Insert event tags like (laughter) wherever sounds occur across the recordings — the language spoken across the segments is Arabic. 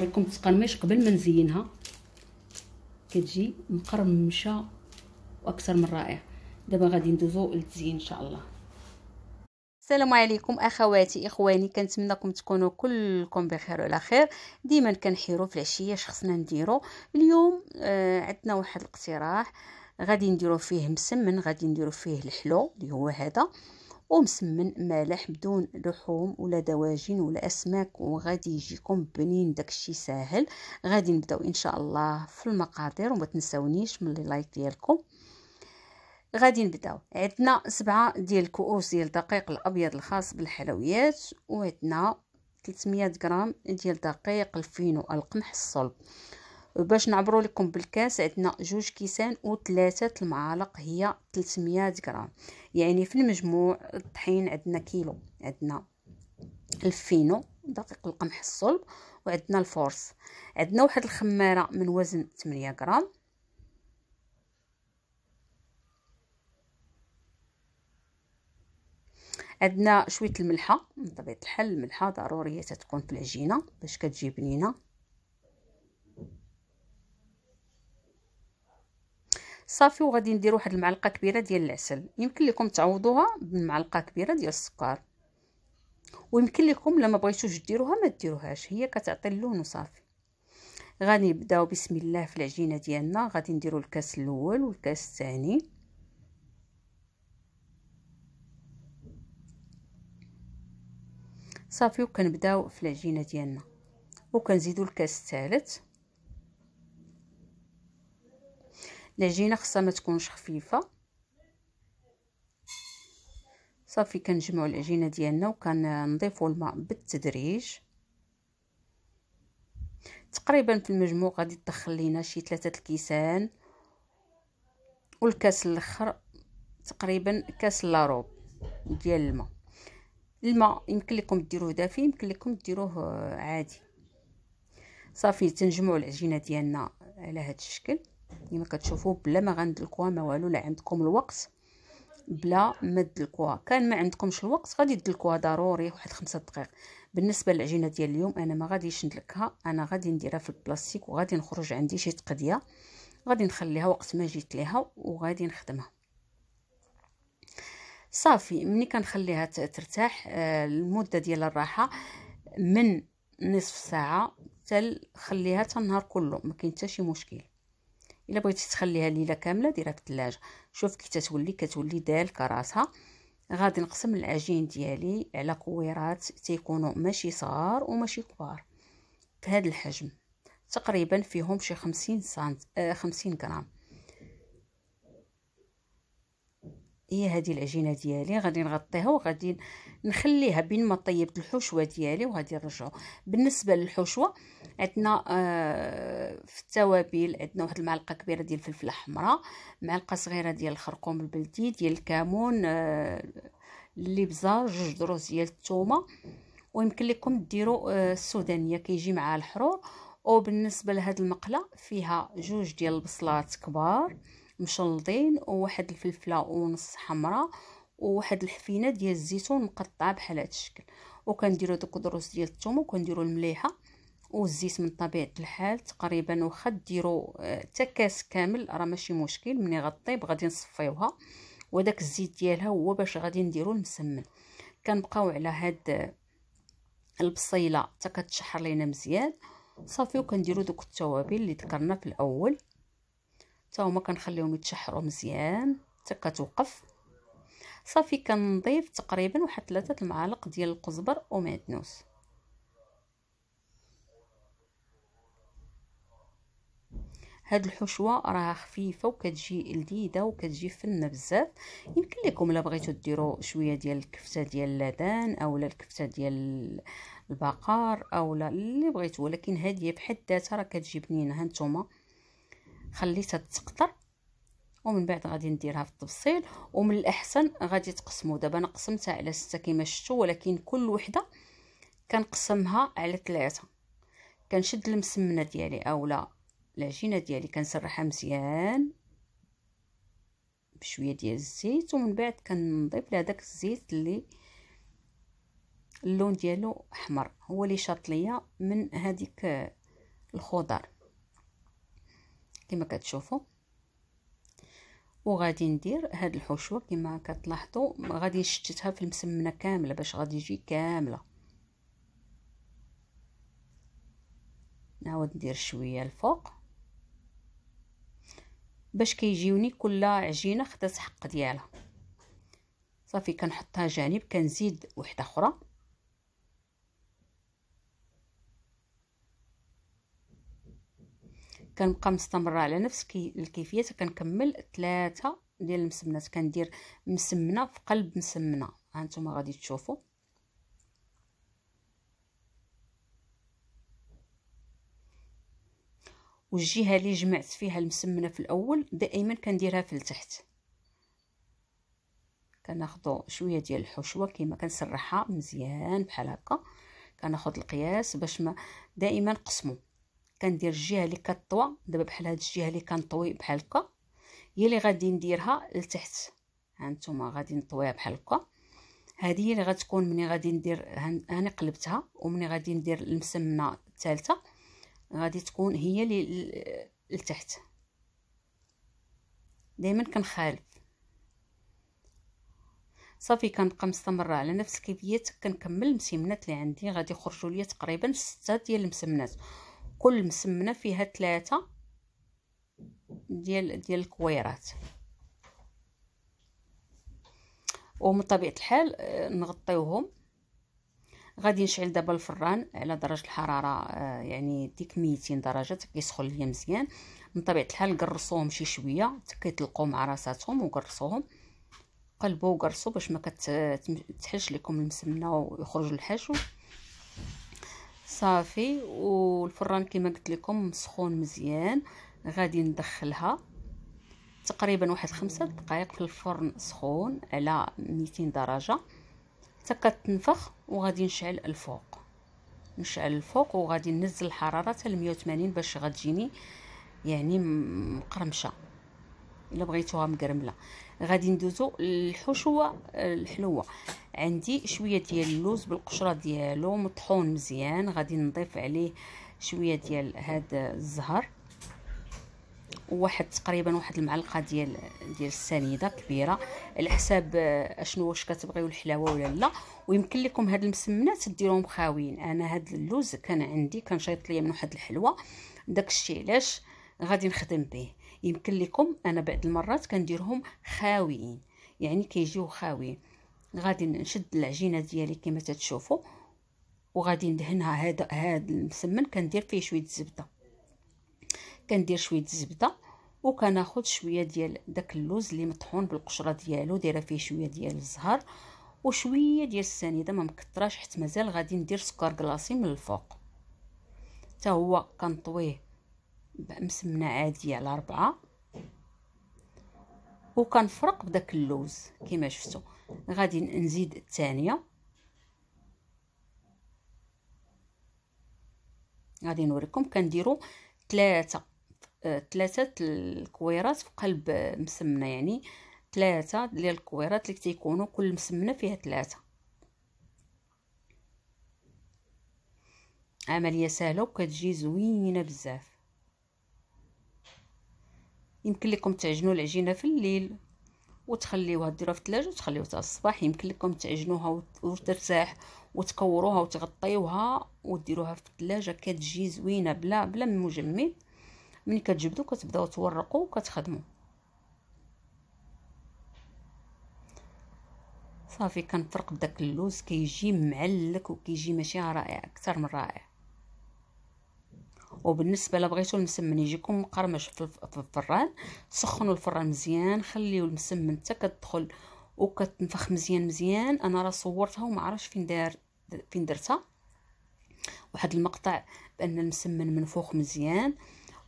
نوريكم التقرميش قبل ما نزينها كتجي مقرمشه واكثر من رائع دابا غادي ندوزو للتزيين ان شاء الله السلام عليكم اخواتي اخواني كنتمنىكم تكونوا كلكم بخير وعلى خير ديما كنحيروا في العشيه شخصنا نديرو اليوم آه عندنا واحد الاقتراح غادي نديرو فيه مسمن غادي نديرو فيه الحلو اللي هو هذا ومسمن مالح بدون لحوم ولا دواجن ولا اسماك وغادي يجيكم بنين داكشي ساهل غادي نبداو ان شاء الله في المقادير وما تنساونيش من اللايك ديالكم غادي نبداو عندنا سبعة ديال الكؤوس ديال الدقيق الابيض الخاص بالحلويات وعندنا 300 غرام ديال دقيق الفينو القمح الصلب باش نعبروا لكم بالكاس عندنا جوج كيسان وثلاثة المعالق هي 300 غرام يعني في المجموع الطحين عندنا كيلو عندنا الفينو دقيق القمح الصلب وعندنا الفورس عندنا واحد الخمارة من وزن 8 غرام عندنا شويه الملحه بطبيعه الحال الملحه ضروريه تكون في العجينه باش كتجي بنينه صافي وغادي ندير واحد المعلقه كبيره ديال العسل يمكن لكم تعوضوها بمعلقه كبيره ديال السكر ويمكن لكم لما بغيتوش ديروها ما ديروهاش هي كتعطي اللون وصافي غادي نبداو بسم الله في العجينه ديالنا غادي نديرو الكاس الاول والكاس الثاني صافي وكنبداو في العجينه ديالنا وكنزيدو الكاس الثالث العجينه خصها ما تكونش خفيفه صافي كنجمعوا العجينه ديالنا وكنضيفوا الماء بالتدريج تقريبا في المجموع غادي تدخل لينا شي ثلاثة الكيسان والكاس الاخر تقريبا كاس لا روب ديال الماء الماء يمكن لكم ديروه دافي يمكن لكم ديروه عادي صافي تنجمعوا العجينه ديالنا على هذا الشكل كما كتشوفوا بلا ما غندلكوها ما والو لا عندكم الوقت بلا ما دلكوها كان ما عندكمش الوقت غادي دلكوها ضروري واحد خمسة دقائق بالنسبه للعجينه ديال اليوم انا ما غاديش ندلكها انا غادي نديرها في البلاستيك وغادي نخرج عندي شي تقديه غادي نخليها وقت ما جيت ليها وغادي نخدمها صافي ملي كنخليها ترتاح آه، المده ديال الراحه من نصف ساعه حتى خليها تنهار كله ما كاين حتى شي مشكل الا بغيتي تخليها ليله كامله ديرها في الثلاجه شوف كي تتولي كتولي دالكه راسها غادي نقسم العجين ديالي على كويرات تيكونوا ماشي صغار وماشي كبار في هذا الحجم تقريبا فيهم شي 50 سنت 50 آه، غرام هي إيه هذه العجينه ديالي غادي نغطيها وغادي نخليها بين ما طيبت الحشوه ديالي وغادي نرجعو بالنسبه للحشوه عندنا آه في التوابل عندنا واحد المعلقه كبيره ديال الفلفل الحمراء معلقه صغيره ديال الخرقوم البلدي ديال الكمون آه اللبزه جوج دروس ديال الثومه ويمكن لكم ديروا آه السودانيه كيجي معها الحرور وبالنسبه لهاد المقله فيها جوج ديال البصلات كبار مشلضين وواحد الفلفله ونص حمراء وواحد الحفينه ديال الزيتون مقطعه بحال هذا الشكل وكنديروا دوك الدروس ديال الثوم وكنديروا المليحه والزيت من طبيعه الحال تقريبا واخا ديروا آه، حتى كاس كامل راه ماشي مشكل ملي غطيب غادي نصفيوها وداك الزيت ديالها هو باش غادي نديروا المسمن كنبقاو على هاد آه، البصيله حتى كتشحر لينا مزيان صافي وكنديروا دوك التوابل اللي ذكرنا في الاول حتى هما كنخليهم يتشحروا مزيان حتى كتوقف صافي كنضيف تقريبا واحد ثلاثة المعالق ديال القزبر ومعدنوس هاد الحشوه راها خفيفه وكتجي لذيذه وكتجي فنه بزاف يمكن لكم الا بغيتو ديروا شويه ديال الكفته ديال اللدان اولا الكفته ديال البقر اولا اللي بغيتو ولكن هاديه بحد ذاتها راه كتجي بنينه هانتوما خليتها تقطر ومن بعد غادي نديرها في التبصيل ومن الاحسن غادي تقسمو دابا انا قسمتها على سته كما شفتوا ولكن كل وحده كنقسمها على ثلاثه كنشد المسمنه ديالي اولا العجينه ديالي كنسرحها مزيان بشويه ديال الزيت ومن بعد كنضيف لها داك الزيت اللي اللون ديالو احمر هو اللي شاط ليا من هذيك الخضر كما كتشوفوا وغادي ندير هاد الحشوه كما كتلاحظوا غادي نشتتها في المسمنه كامله باش غادي يجي كامله نعاود ندير شويه الفوق باش كيجيوني كل عجينه خدات حق ديالها صافي كنحطها جانب كنزيد وحده اخرى كنبقى مستمره على نفس الكيفيه كنكمل ثلاثه ديال المسمنات كندير مسمنه في قلب مسمنه ها نتوما غادي تشوفوا والجهه اللي جمعت فيها المسمنه في الاول دائما كنديرها في التحت كناخذوا شويه ديال الحشوه كما كنسرحها مزيان بحال هكا كناخذ القياس باش ما دائما نقسمو كندير الجهه اللي كطوى دابا بحال هاد الجهه اللي كنطوي بحال هكا هي اللي غادي نديرها لتحت هانتوما غادي نطويها بحال هكا هذه هي اللي غتكون ملي غادي ندير هاني قلبتها وملي غادي ندير المسمنه الثالثه غادي تكون هي اللي لتحت دائما كنخالف صافي كنبقى مستمره على نفس الكيفيه كنكمل المسمنات اللي عندي غادي يخرجوا لي تقريبا 6 ديال المسمنات كل مسمنه فيها ثلاثه ديال ديال الكويرات ومن طبيعه الحال آه، نغطيوهم غادي نشعل دابا الفران على درجه الحراره آه، يعني ديك ميتين درجه كيسخن ليا مزيان من طبيعه الحال قرصوهم شي شويه كيطلقوا مع راساتهم وقرصوهم قلبو وكرصو باش ما تحلش لكم المسمنه ويخرج الحشو صافي والفران كما قلت لكم سخون مزيان غادي ندخلها تقريبا واحد خمسة دقائق في الفرن سخون على 200 درجة حتى كتنفخ وغادي نشعل الفوق نشعل الفوق وغادي ننزل الحرارة حتى 180 باش غتجيني يعني مقرمشة الا بغيتوها مقرمله غادي ندوزو الحشوه الحلوه عندي شويه ديال اللوز بالقشره ديالو مطحون مزيان غادي نضيف عليه شويه ديال هذا الزهر واحد تقريبا واحد المعلقه ديال ديال السنيده كبيره على حساب اشنو واش كتبغيو الحلاوه ولا لا ويمكن لكم هاد المسمنات ديرهم خاويين انا هاد اللوز كان عندي كان شايط ليا من واحد الحلوه داكشي علاش غادي نخدم به يمكن لكم انا بعض المرات كنديرهم خاويين يعني كيجيو خاويين غادي نشد العجينه ديالي كما تتشوفوا وغادي ندهنها هذا هذا المسمن كندير فيه شويه الزبده كندير شويه الزبده وكناخذ شويه ديال داك اللوز اللي مطحون بالقشره ديالو دايره فيه شويه ديال الزهر وشويه ديال السنيده ما مكثراش حيت مازال غادي ندير سكر كلاصي من الفوق حتى هو كنطويه بمسمنه عاديه على ربعه وكنفرق بداك اللوز كما شفتوا غادي نزيد الثانيه غادي نوريكم كنديروا ثلاثه ثلاثه آه، الكويرات في قلب مسمنه يعني ثلاثه ديال الكويرات اللي تيكونوا كل مسمنه فيها ثلاثه عمليه سهله وكتجي زوينه بزاف يمكن لكم تعجنوا العجينه في الليل وتخليوها ديروها في الثلاجه وتخليوها حتى الصباح يمكن لكم تعجنوها وترتاح وتكوروها وتغطيوها وديروها في الثلاجه كتجي زوينه بلا بلا مجمد ملي كتجبدو كتبداو تورقوا وكتخدموا صافي كنفرق بداك اللوز كيجي معلك وكيجي ماشي رائع اكثر من رائع وبالنسبه لبغيتو المسمن يجيكم مقرمش في الفران سخنوا الفران مزيان خليو المسمن حتى كتدخل وكتنفخ مزيان مزيان انا راه صورتها وما عرفتش فين دار فين درتها واحد المقطع بان المسمن منفوخ مزيان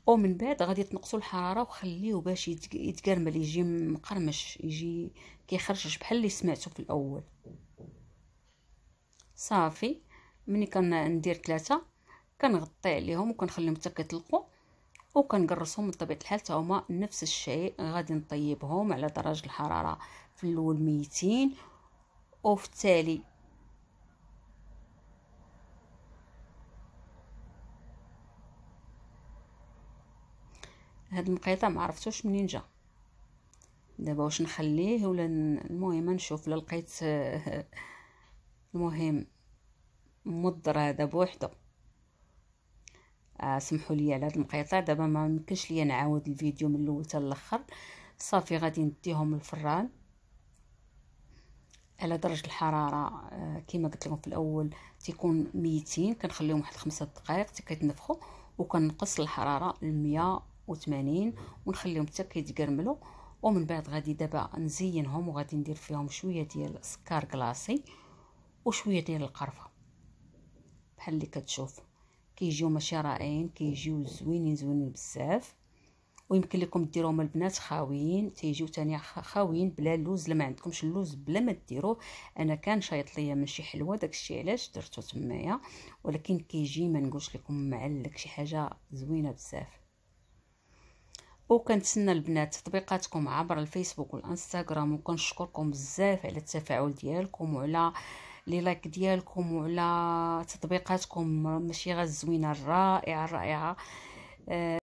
ومن بعد غادي تنقصوا الحراره وخليه باش يتكرمل يجي مقرمش يجي كيخرجش بحال اللي سمعتو في الاول صافي ملي كندير ثلاثه كنغطي عليهم وكنخليهم حتى كيطلقوا وكنقرصهم بطبيعه الحال حتى هما نفس الشيء غادي نطيبهم على درجه الحراره في الاول 200 وفي التالي هاد المقيطع ما عرفتوش منين جا دابا واش نخليه ولا المهم نشوف لا لقيت (laughs) المهم مضر هذا بوحده آه سمحوا لي على هاد المقيطع دابا ما يمكنش ليا نعاود الفيديو من الاول حتى الاخر صافي غادي نديهم الفران على درجه الحراره آه كما قلت لكم في الاول تيكون 200 كنخليهم واحد خمسة دقائق حتى كيتنفخوا وكنقص الحراره ل 180 ونخليهم حتى كيتكرملوا ومن بعد غادي دابا نزينهم وغادي ندير فيهم شويه ديال السكر كلاصي وشويه ديال القرفه بحال اللي كتشوفوا كيجيو ماشي رائعين كيجيو زوينين زوينين بزاف ويمكن لكم ديروهم البنات خاويين تيجيو تاني خاويين بلا اللوز لما عندكمش اللوز بلا ما ديروه انا كان شايط ليا من شي حلوه داكشي علاش درتو تمايا ولكن كيجي ما نقولش لكم معلك شي حاجه زوينه بزاف وكنتسنى البنات تطبيقاتكم عبر الفيسبوك والانستغرام وكنشكركم بزاف على التفاعل ديالكم وعلى آه لي لايك ديالكم وعلى تطبيقاتكم ماشي غير الزوينه الرائعه الرائعه